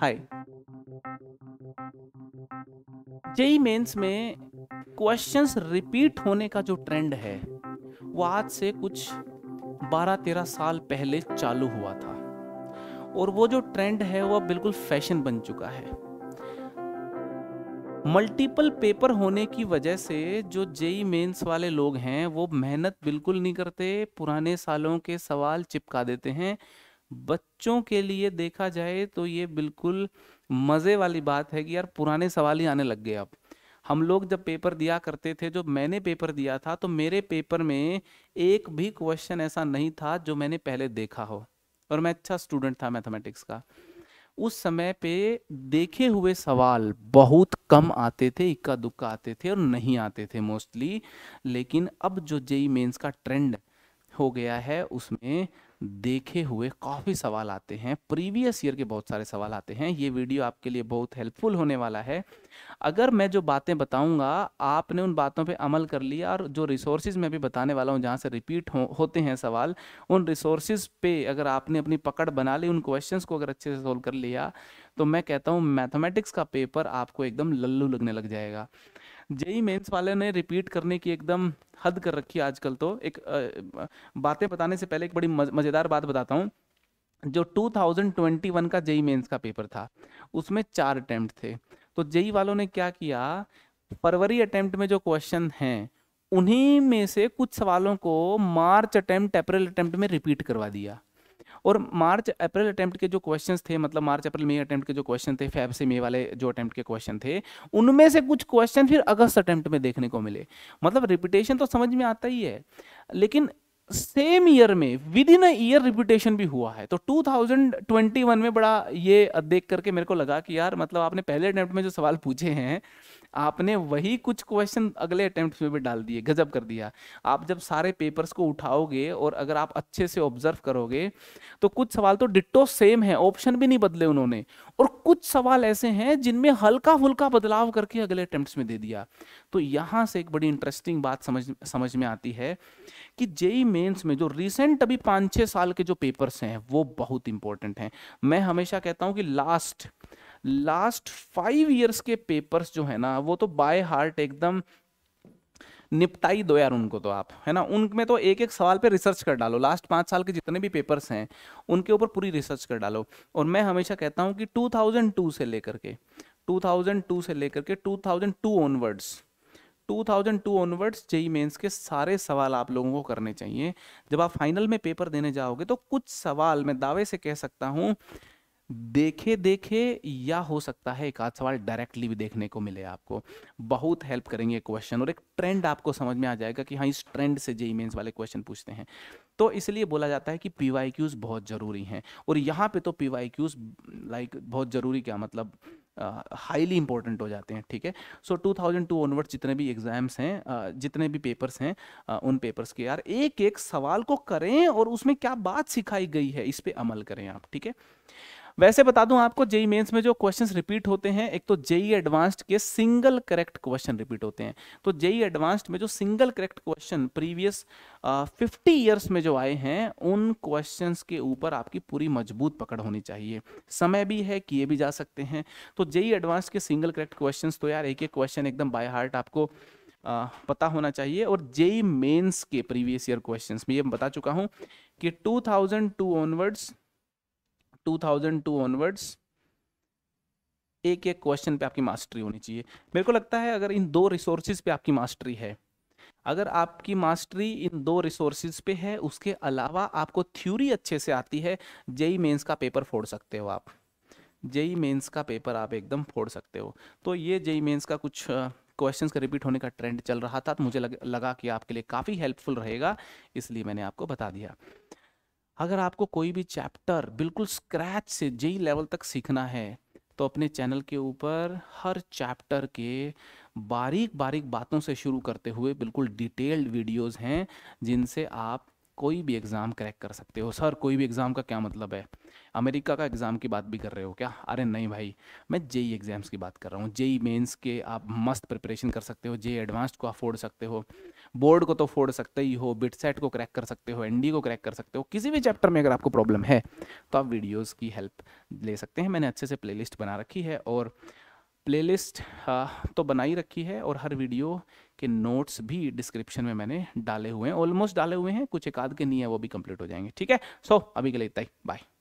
हाय JEE mains में questions repeat होने का जो ट्रेंड है वो आज से कुछ 12-13 साल पहले चालू हुआ था और वो जो ट्रेंड है वो बिल्कुल फैशन बन चुका है मल्टीपल पेपर होने की वजह से जो जेई मेंस वाले लोग हैं वो मेहनत बिल्कुल नहीं करते पुराने सालों के सवाल चिपका देते हैं बच्चों के लिए देखा जाए तो ये बिल्कुल मज़े वाली बात है कि यार पुराने सवाल ही आने लग गए अब हम लोग जब पेपर दिया करते थे जो मैंने पेपर दिया था तो मेरे पेपर में एक भी क्वेश्चन ऐसा नहीं था जो मैंने पहले देखा हो और मैं अच्छा स्टूडेंट था मैथमेटिक्स का उस समय पे देखे हुए सवाल बहुत कम आते थे इक्का दुक्का आते थे और नहीं आते थे मोस्टली लेकिन अब जो जेई मेंस का ट्रेंड हो गया है उसमें देखे हुए काफ़ी सवाल आते हैं प्रीवियस ईयर के बहुत सारे सवाल आते हैं ये वीडियो आपके लिए बहुत हेल्पफुल होने वाला है अगर मैं जो बातें बताऊंगा आपने उन बातों पे अमल कर लिया और जो रिसोर्सेज मैं भी बताने वाला हूँ जहाँ से रिपीट हो, होते हैं सवाल उन रिसोर्सेज पे अगर आपने अपनी पकड़ बना ली उन क्वेश्चन को अगर अच्छे से सोल्व कर लिया तो मैं कहता हूँ मैथमेटिक्स का पेपर आपको एकदम लल्लू लगने लग जाएगा जेई मेंस वाले ने रिपीट करने की एकदम हद कर रखी है आजकल तो एक बातें बताने से पहले एक बड़ी मज़ेदार बात बताता हूँ जो 2021 का जेई मेंस का पेपर था उसमें चार अटैम्प्ट थे तो जेई वालों ने क्या किया फरवरी अटैम्प्ट में जो क्वेश्चन हैं उन्हीं में से कुछ सवालों को मार्च अटैम्प्ट अप्रैल अटैम्प्ट में रिपीट करवा दिया और मार्च अप्रैल अटैम्प्ट के जो क्वेश्चन थे मतलब मार्च अप्रैल मई अटैम्प्ट के जो क्वेश्चन थे फैब से मई वाले जो अटैम्प्ट के क्वेश्चन थे उनमें से कुछ क्वेश्चन फिर अगस्त अटैम्प्ट में देखने को मिले मतलब रिपीटेशन तो समझ में आता ही है लेकिन सेम ईयर में विद इन ईयर रिपीटेशन भी हुआ है तो 2021 में बड़ा ये देख करके मेरे को लगा कि यार मतलब आपने पहले अटैम्प्ट में जो सवाल पूछे हैं आपने वही कुछ क्वेश्चन अगले अटेम्प्ट में भी डाल दिए गजब कर दिया आप जब सारे पेपर्स को उठाओगे और अगर आप अच्छे से ऑब्जर्व करोगे तो कुछ सवाल तो डिट्टो सेम है ऑप्शन भी नहीं बदले उन्होंने और कुछ सवाल ऐसे हैं जिनमें हल्का फुल्का बदलाव करके अगले अटेम्प्ट में दे दिया तो यहाँ से एक बड़ी इंटरेस्टिंग बात समझ समझ में आती है कि जेई मेन्स में जो रिसेंट अभी पाँच छः साल के जो पेपर्स हैं वो बहुत इंपॉर्टेंट हैं मैं हमेशा कहता हूँ कि लास्ट लास्ट फाइव ईयर्स के पेपर्स जो है ना वो तो बाय हार्ट एकदम निपटाई दो यार उनको तो आप है ना उनमें तो एक एक सवाल पे रिसर्च कर डालो लास्ट पाँच साल के जितने भी पेपर्स हैं उनके ऊपर पूरी रिसर्च कर डालो और मैं हमेशा कहता हूँ कि 2002 से लेकर के 2002 से लेकर के 2002 ऑनवर्ड्स 2002 ऑनवर्ड्स जेई मेंस के सारे सवाल आप लोगों को करने चाहिए जब आप फाइनल में पेपर देने जाओगे तो कुछ सवाल मैं दावे से कह सकता हूँ देखे देखे या हो सकता है एक आध सवाल डायरेक्टली भी देखने को मिले आपको बहुत हेल्प करेंगे क्वेश्चन और एक ट्रेंड आपको समझ में आ जाएगा कि हाँ इस ट्रेंड से जे मेन्स वाले क्वेश्चन पूछते हैं तो इसलिए बोला जाता है कि पी वाई क्यूज़ बहुत ज़रूरी हैं और यहाँ पे तो पी वाई क्यूज़ लाइक बहुत ज़रूरी क्या मतलब हाईली uh, इंपॉर्टेंट हो जाते हैं ठीक है सो so, 2002 ऑनवर्ड जितने भी एग्जाम्स हैं uh, जितने भी पेपर्स हैं uh, उन पेपर्स के यार एक एक सवाल को करें और उसमें क्या बात सिखाई गई है इस पर अमल करें आप ठीक है वैसे बता दूं आपको जेई मेंस e में जो क्वेश्चंस रिपीट होते हैं एक तो जेई एडवांस्ड e के सिंगल करेक्ट क्वेश्चन रिपीट होते हैं तो जेई एडवांस्ड e में जो single correct question previous fifty years में जो आए हैं उन क्वेश्चंस के ऊपर आपकी पूरी मजबूत पकड़ होनी चाहिए समय भी है किए भी जा सकते हैं तो जेई एडवांस के सिंगल करेक्ट क्वेश्चन तो यार एक एक क्वेश्चन एकदम बाय हार्ट आपको आ, पता होना चाहिए और जेई मेन्स के प्रीवियस ईयर क्वेश्चन में ये बता चुका हूँ कि टू ऑनवर्ड्स 2002 ऑनवर्ड्स एक एक क्वेश्चन पे आपकी मास्टरी होनी चाहिए मेरे को लगता है अगर इन दो रिसोर्सेज पे आपकी मास्टरी है अगर आपकी मास्टरी इन दो रिसोर्सेज पे है उसके अलावा आपको थ्योरी अच्छे से आती है जेई मेंस का पेपर फोड़ सकते हो आप जेई मेंस का पेपर आप एकदम फोड़ सकते हो तो ये जेई मेंस का कुछ क्वेश्चंस का रिपीट होने का ट्रेंड चल रहा था तो मुझे लग, लगा कि आपके लिए काफ़ी हेल्पफुल रहेगा इसलिए मैंने आपको बता दिया अगर आपको कोई भी चैप्टर बिल्कुल स्क्रैच से जेई लेवल तक सीखना है तो अपने चैनल के ऊपर हर चैप्टर के बारीक बारीक बातों से शुरू करते हुए बिल्कुल डिटेल्ड वीडियोस हैं जिनसे आप कोई भी एग्ज़ाम क्रैक कर सकते हो सर कोई भी एग्ज़ाम का क्या मतलब है अमेरिका का एग्ज़ाम की बात भी कर रहे हो क्या अरे नहीं भाई मैं जेई एग्ज़ाम्स की बात कर रहा हूँ जेई मेंस के आप मस्त प्रिपरेशन कर सकते हो जेई एडवांस्ड को आप फोड़ सकते हो बोर्ड को तो फोड़ सकते ही हो बिट सेट को क्रैक कर सकते हो एन को क्रैक कर सकते हो किसी भी चैप्टर में अगर आपको प्रॉब्लम है तो आप वीडियोज़ की हेल्प ले सकते हैं मैंने अच्छे से प्ले बना रखी है और प्लेलिस्ट हाँ, तो बनाई रखी है और हर वीडियो के नोट्स भी डिस्क्रिप्शन में मैंने डाले हुए हैं ऑलमोस्ट डाले हुए हैं कुछ एक आध के नहीं है वो भी कंप्लीट हो जाएंगे ठीक है सो so, अभी के लिए इतना ही बाय